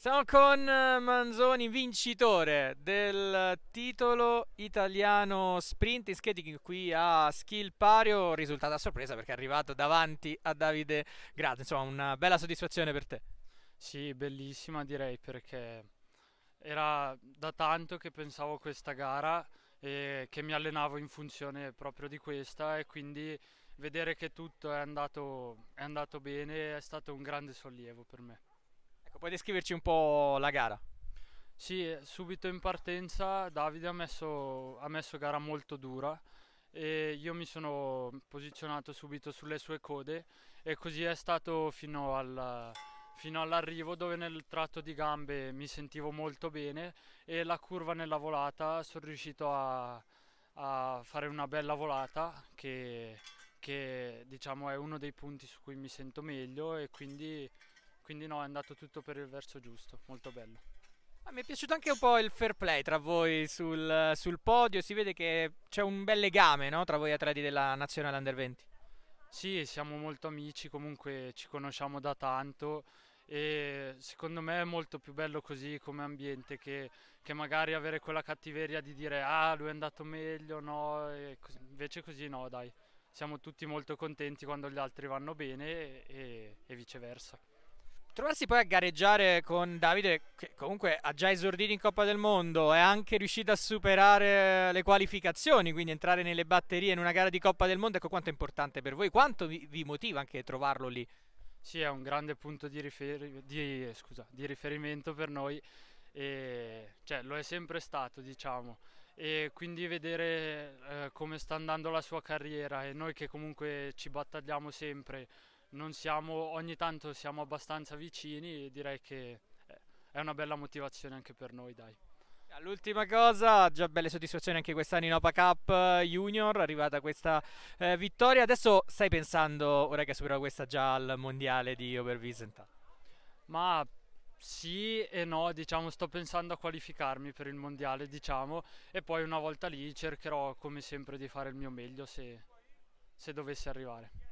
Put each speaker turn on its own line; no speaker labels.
Siamo con eh, Manzoni, vincitore del titolo italiano sprint in skating qui a Skill Pario, risultato a sorpresa perché è arrivato davanti a Davide Grado, insomma una bella soddisfazione per te. Sì, bellissima direi perché
era da tanto che pensavo a questa gara e che mi allenavo in funzione proprio di questa e quindi vedere che tutto è andato, è andato bene è stato un grande sollievo per me.
Ecco, puoi descriverci un po' la gara? Sì,
eh, subito in partenza Davide ha messo, ha messo gara molto dura e io mi sono posizionato subito sulle sue code e così è stato fino, al, fino all'arrivo dove nel tratto di gambe mi sentivo molto bene e la curva nella volata sono riuscito a, a fare una bella volata che, che diciamo è uno dei punti su cui mi sento meglio e quindi quindi no, è andato tutto per il verso giusto, molto bello.
Ah, mi è piaciuto anche un po' il fair play tra voi sul, sul podio, si vede che c'è un bel legame no? tra voi atleti della Nazionale Under 20. Sì, siamo molto amici, comunque ci conosciamo
da tanto e secondo me è molto più bello così come ambiente che, che magari avere quella cattiveria di dire ah lui è andato meglio, no, così. invece così no dai, siamo tutti molto contenti quando gli altri vanno bene e, e viceversa.
Trovarsi poi a gareggiare con Davide, che comunque ha già esordito in Coppa del Mondo, è anche riuscito a superare le qualificazioni, quindi entrare nelle batterie in una gara di Coppa del Mondo, ecco quanto è importante per voi, quanto vi, vi motiva anche trovarlo lì? Sì, è un grande punto di, riferi di, eh, scusa, di riferimento per noi, e,
cioè, lo è sempre stato, diciamo e quindi vedere eh, come sta andando la sua carriera e noi che comunque ci battagliamo sempre non siamo, ogni tanto siamo abbastanza vicini e direi che eh, è una bella motivazione anche per noi, dai.
L'ultima cosa, già belle soddisfazioni anche quest'anno in Opa Cup eh, Junior, arrivata questa eh, vittoria. Adesso stai pensando, ora che hai superato questa già al mondiale di Oberwiesenthal?
Ma sì e no, diciamo, sto pensando a qualificarmi per il mondiale, diciamo, e poi una volta lì cercherò come sempre di fare il mio meglio se, se dovessi arrivare.